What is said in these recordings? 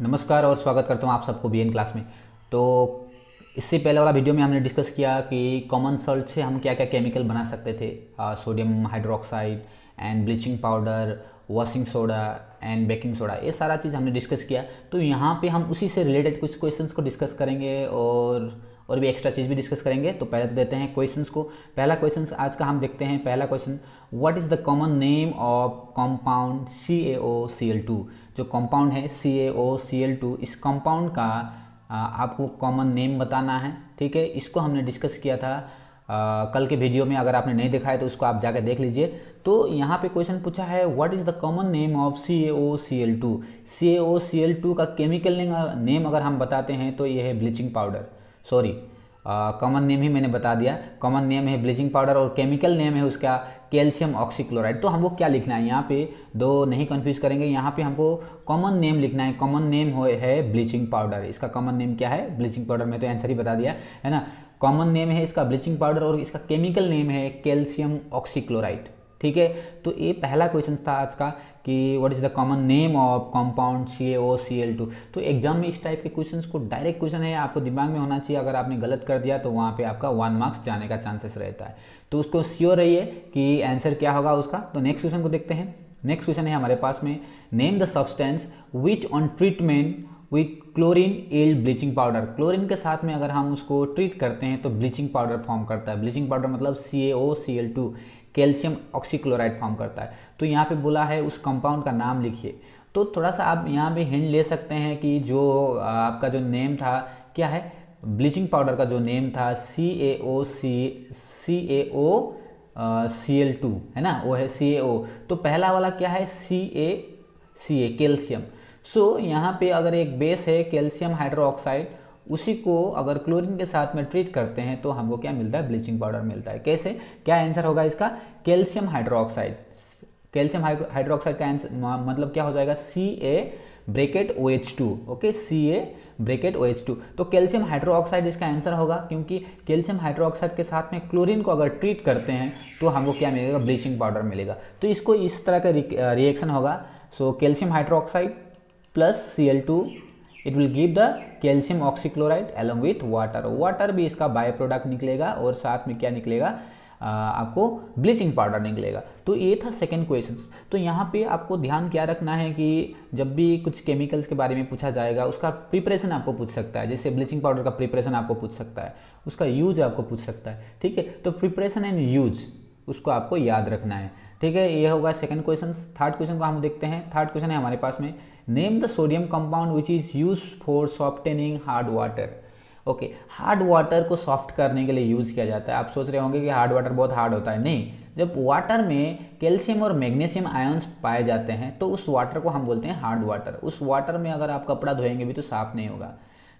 नमस्कार और स्वागत करता हूँ आप सबको बी एन क्लास में तो इससे पहले वाला वीडियो में हमने डिस्कस किया कि कॉमन सॉल्ट से हम क्या क्या केमिकल बना सकते थे sodium hydroxide and bleaching powder washing soda and baking soda ये सारा चीज़ हमने डिस्कस किया तो यहाँ पे हम उसी से रिलेटेड कुछ क्वेश्चंस को डिस्कस करेंगे और और भी एक्स्ट्रा चीज़ भी डिस्कस करेंगे तो पहले तो देते हैं क्वेश्चन को पहला क्वेश्चन आज का हम देखते हैं पहला question what is the common name of compound C A O C L two जो कॉम्पाउंड है C A O C L two इस कॉम्पाउंड का आपको कॉमन नेम बताना है ठीक है इसको हमने डिस्कस किया था आ, कल के वीडियो में अगर आपने नहीं देखा है तो उसको आप जाकर देख लीजिए तो यहाँ पे क्वेश्चन पूछा है what is the common name of C A O C L two C A O C L two का केमिकल नेम अगर हम बताते हैं तो ये है bleaching powder sorry common name ही मैंने बता दिया कॉमन नेम है ब्लीचिंग पाउडर और केमिकल नेम है उसका कैल्शियम ऑक्सीक्लोराइड तो हमको क्या लिखना है यहाँ पे दो नहीं कन्फ्यूज़ करेंगे यहाँ पे हमको कॉमन नेम लिखना है कॉमन नेम हो है ब्लीचिंग पाउडर इसका कॉमन नेम क्या है ब्लीचिंग पाउडर में तो आंसर ही बता दिया है ना कॉमन नेम है इसका ब्लीचिंग पाउडर और इसका केमिकल नेम है कैल्शियम ऑक्सीक्लोराइड ठीक है तो ये पहला क्वेश्चन था आज का कि what is the common name of compound C O C L two तो एग्जाम में इस टाइप के क्वेश्चंस को डायरेक्ट क्वेश्चन है आपको दिमाग में होना चाहिए अगर आपने गलत कर दिया तो वहाँ पे आपका वन मार्क्स जाने का चांसेस रहता है तो उसको श्योर रहिए कि आंसर क्या होगा उसका तो नेक्स्ट क्वेश्चन को देखते हैं नेक्स्ट क्वेश्चन है हमारे पास में name the substance which on treatment with chlorine L bleaching powder chlorine के साथ में अगर हम उसको ट्रीट करते हैं तो ब्लीचिंग पाउडर फॉर्म करता है ब्लीचिंग पाउडर मतलब C A O C L two calcium oxychloride form करता है तो यहाँ पे बोला है उस कंपाउंड का नाम लिखिए तो थोड़ा सा आप यहाँ पे हिंट ले सकते हैं कि जो आपका जो नेम था क्या है ब्लीचिंग पाउडर का जो नेम था सी A O C C A O C L to है ना वो है सी ए ओ तो पहला वाला क्या है सी ए सी ए कैल्शियम सो यहाँ पे अगर एक बेस है कैल्शियम हाइड्रो ऑक्साइड उसी को अगर क्लोरीन के साथ में ट्रीट करते हैं तो हमको क्या मिलता है ब्लीचिंग पाउडर मिलता है कैसे क्या आंसर होगा इसका कैल्शियम हाइड्रोक्साइड कैल्शियम हाइड्रोक्साइड का आंसर मतलब क्या हो जाएगा C A bracket O H two okay C A bracket O H two तो कैल्शियम हाइड्रोक्साइड इसका आंसर होगा क्योंकि कैल्शियम हाइड्रोक्साइड के साथ में क्लोरीन को अगर ट्रीट करते हैं तो हमको क्या मिलेगा ब्लीचिंग पाउडर मिलेगा तो इसको इस तरह का रिएक्शन होगा so calcium hydroxide plus C L two it will give the calcium oxychloride along with water water भी इसका बाय प्रोडक्ट निकलेगा और साथ में क्या निकलेगा आपको ब्लीचिंग पाउडर निकलेगा तो ये था सेकेंड क्वेश्चन तो यहाँ पे आपको ध्यान क्या रखना है कि जब भी कुछ केमिकल्स के बारे में पूछा जाएगा उसका प्रिपरेशन आपको पूछ सकता है जैसे ब्लीचिंग पाउडर का प्रिपरेशन आपको पूछ सकता है उसका यूज आपको पूछ सकता है ठीक है तो प्रिपरेशन एंड यूज उसको आपको याद रखना है ठीक है ये होगा सेकेंड क्वेश्चन थर्ड क्वेश्चन को हम देखते हैं थर्ड क्वेश्चन है हमारे पास में name the sodium compound which is use for softening hard water okay hard water को सॉफ्ट करने के लिए यूज़ किया जाता है आप सोच रहे होंगे कि हार्ड वाटर बहुत हार्ड होता है नहीं जब वाटर में कैल्शियम और मैग्नीशियम आयन्स पाए जाते हैं तो उस वाटर को हम बोलते हैं हार्ड वाटर उस वाटर में अगर आप कपड़ा धोएंगे भी तो साफ नहीं होगा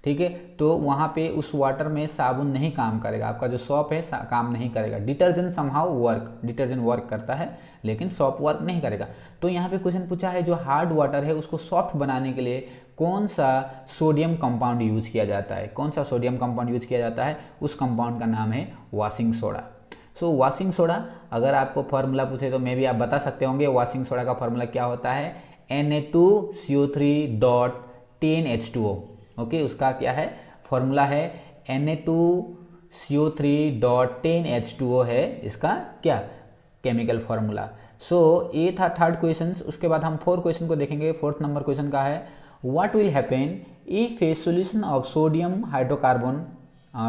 ठीक है तो वहाँ पे उस वाटर में साबुन नहीं काम करेगा आपका जो सॉप है काम नहीं करेगा detergent somehow work detergent work करता है लेकिन सॉप वर्क नहीं करेगा तो यहाँ पे क्वेश्चन पूछा है जो हार्ड वाटर है उसको सॉफ्ट बनाने के लिए कौन सा सोडियम कंपाउंड यूज किया जाता है कौन सा सोडियम कंपाउंड यूज किया जाता है उस कंपाउंड का नाम है washing soda so washing soda अगर आपको फार्मूला पूछे तो मे भी आप बता सकते होंगे वॉशिंग सोडा का फार्मूला क्या होता है N A two three dot ten H two O okay उसका क्या है फॉर्मूला है N A two C O three dot ten H two O है इसका क्या केमिकल फॉर्मूला सो ये था थर्ड क्वेश्चन उसके बाद हम फोर्थ क्वेश्चन को देखेंगे फोर्थ नंबर क्वेश्चन का है what will happen if a solution of sodium hydrocarbon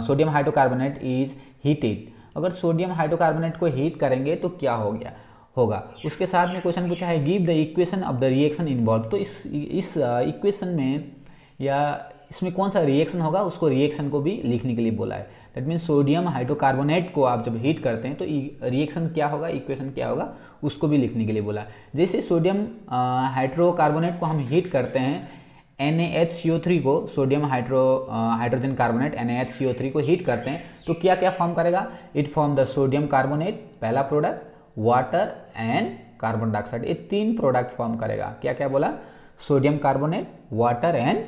sodium hydrocarbonate is heated अगर सोडियम हाइड्रोकार्बोनेट को हीट करेंगे तो क्या हो गया होगा उसके साथ में क्वेश्चन पूछा है give the equation of the reaction involve तो इस इस इक्वेशन uh, में या इसमें कौन सा रिएक्शन होगा उसको रिएक्शन को भी लिखने के लिए बोला है दैट मीन सोडियम हाइड्रोकार्बोनेट को आप जब हीट करते हैं तो रिएक्शन क्या होगा इक्वेशन क्या होगा उसको भी लिखने के लिए बोला है जैसे सोडियम हाइड्रोकार्बोनेट को हम हीट करते हैं एन एच थ्री को sodium hydro hydrogen carbonate N H C O three को हीट करते हैं तो क्या क्या फॉर्म करेगा it form the sodium carbonate पहला product water and carbon dioxide ये तीन प्रोडक्ट फॉर्म करेगा क्या क्या बोला sodium carbonate water and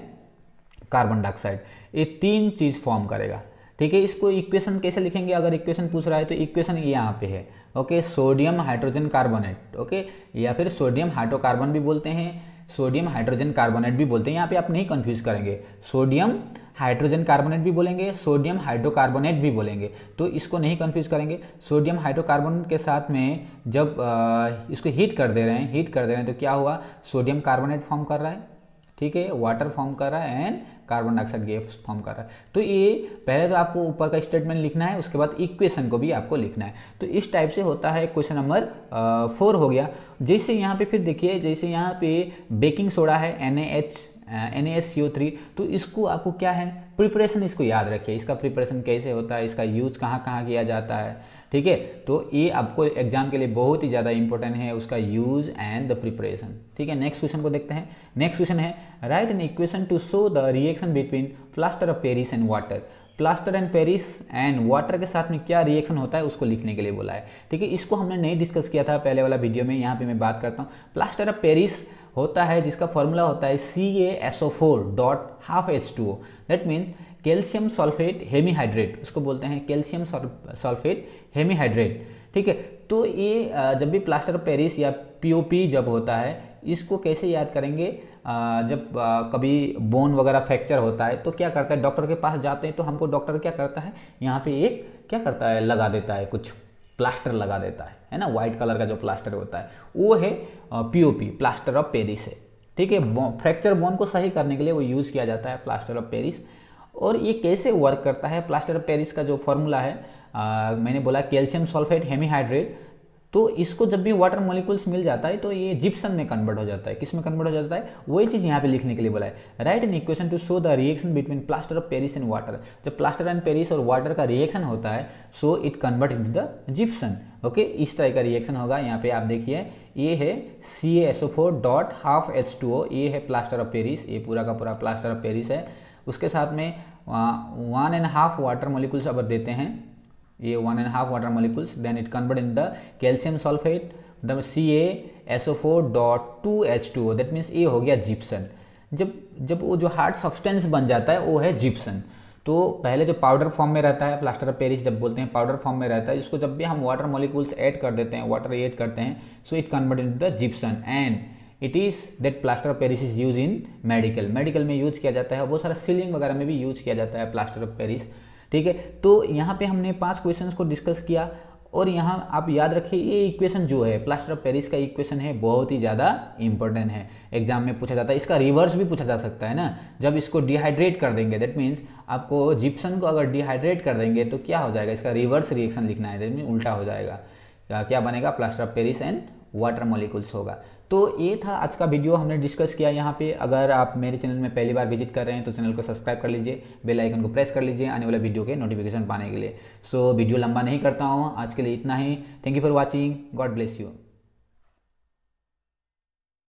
carbon dioxide ये तीन चीज़ फॉर्म करेगा ठीक है इसको इक्वेशन कैसे लिखेंगे अगर इक्वेशन पूछ रहा है तो इक्वेशन यहाँ पे है okay sodium hydrogen carbonate okay या फिर सोडियम हाइड्रोकार्बन भी बोलते हैं सोडियम हाइड्रोजन कार्बोनेट भी बोलते हैं यहाँ पे आप नहीं कन्फ्यूज करेंगे सोडियम हाइड्रोजन कार्बोनेट भी बोलेंगे सोडियम हाइड्रोकार्बोनेट भी बोलेंगे तो इसको नहीं कन्फ्यूज करेंगे सोडियम हाइड्रोकार्बन के साथ में जब आ, इसको हीट कर दे रहे हैं हीट कर दे रहे हैं तो क्या हुआ सोडियम कार्बोनेट फॉर्म कर रहा है ठीक है वाटर फॉर्म कर रहा है and carbon dioxide gas form कर रहा है तो ये पहले तो आपको ऊपर का स्टेटमेंट लिखना है उसके बाद इक्वेशन को भी आपको लिखना है तो इस टाइप से होता है क्वेश्चन नंबर फोर हो गया जैसे यहाँ पे फिर देखिए जैसे यहाँ पे बेकिंग सोडा है एन एन ए तो इसको आपको क्या है प्रिपरेशन इसको याद रखिए इसका प्रिपरेशन कैसे होता है इसका यूज कहाँ कहाँ किया जाता है ठीक है तो ये आपको एग्जाम के लिए बहुत ही ज़्यादा इंपॉर्टेंट है उसका यूज एंड द प्रिपरेशन ठीक है नेक्स्ट क्वेश्चन को देखते हैं नेक्स्ट क्वेश्चन है write an equation to show the reaction between plaster of Paris and water plaster and Paris and water के साथ में क्या रिएक्शन होता है उसको लिखने के लिए बोला है ठीक है इसको हमने नहीं डिस्कस किया था पहले वाला वीडियो में यहाँ पे मैं बात करता हूँ प्लास्टर ऑफ पेरिस होता है जिसका फॉर्मूला होता है C A S O four dot half H two O that means calcium sulphate hemihydrate उसको बोलते हैं कैल्शियम सल्फेट हेमीहाइड्रेट ठीक है तो ये जब भी प्लास्टर पेरिस या पीओपी जब होता है इसको कैसे याद करेंगे जब कभी बोन वगैरह फ्रैक्चर होता है तो क्या करता है डॉक्टर के पास जाते हैं तो हमको डॉक्टर क्या करता है यहाँ पे एक क्या करता है लगा देता है कुछ प्लास्टर लगा देता है है ना व्हाइट कलर का जो प्लास्टर होता है वो है पीओपी प्लास्टर ऑफ पेरिस है ठीक है फ्रैक्चर बोन को सही करने के लिए वो यूज़ किया जाता है प्लास्टर ऑफ पेरिस और ये कैसे वर्क करता है प्लास्टर ऑफ पेरिस का जो फॉर्मूला है आ, मैंने बोला कैल्शियम सल्फेट हेमीहाइड्रेट तो इसको जब भी वाटर मॉलिक्यूल्स मिल जाता है तो ये जिप्सन में कन्वर्ट हो जाता है किस में कन्वर्ट हो जाता है वही चीज़ यहाँ पे लिखने के लिए बोला है write an equation to show the reaction between plaster of Paris and water जब प्लास्टर एंड पेरिस और वाटर का रिएक्शन होता है so it convert in the gypsum okay इस तरह का रिएक्शन होगा यहाँ पे आप देखिए ये है C S O four dot half H two O ये है प्लास्टर ऑफ पेरिस ये पूरा का पूरा प्लास्टर ऑफ पेरिस है उसके साथ में one and half water molecules अगर देते हैं ये one and half water molecules then it convert in the calcium sulphate the C A S O four dot two H two O that means a हो गया Gipson जब जब वो जो हार्ड सब्सटेंस बन जाता है वो है जिप्सन तो पहले जो पाउडर फॉर्म में रहता है प्लास्टर ऑफ पेरिस जब बोलते हैं पाउडर फॉर्म में रहता है इसको जब भी हम वाटर मॉलिक्यूल्स ऐड कर देते हैं वाटर ऐड करते हैं so it convert in the gypsum and it is that plaster of Paris is use in medical medical में यूज किया जाता है बहुत सारा सीलिंग वगैरह में भी यूज किया जाता है प्लास्टर ऑफ पेरिस ठीक है तो यहाँ पे हमने पांच क्वेश्चंस को डिस्कस किया और यहाँ आप याद रखिए ये इक्वेशन जो है प्लास्टर ऑफ पेरिस का इक्वेशन है बहुत ही ज़्यादा इंपॉर्टेंट है एग्जाम में पूछा जाता है इसका रिवर्स भी पूछा जा सकता है ना जब इसको डिहाइड्रेट कर देंगे दैट मीन्स आपको जिप्सन को अगर डिहाइड्रेट कर देंगे तो क्या हो जाएगा इसका रिवर्स रिएक्शन लिखना है दैट मीन उल्टा हो जाएगा क्या बनेगा plaster of Paris and water molecules होगा तो ये था आज का वीडियो हमने डिस्कस किया यहाँ पे अगर आप मेरे चैनल में पहली बार विजिट कर रहे हैं तो चैनल को सब्सक्राइब कर लीजिए बेल आइकन को प्रेस कर लीजिए आने वाले वीडियो के नोटिफिकेशन पाने के लिए सो so, वीडियो लंबा नहीं करता हूँ आज के लिए इतना ही thank you for watching God bless you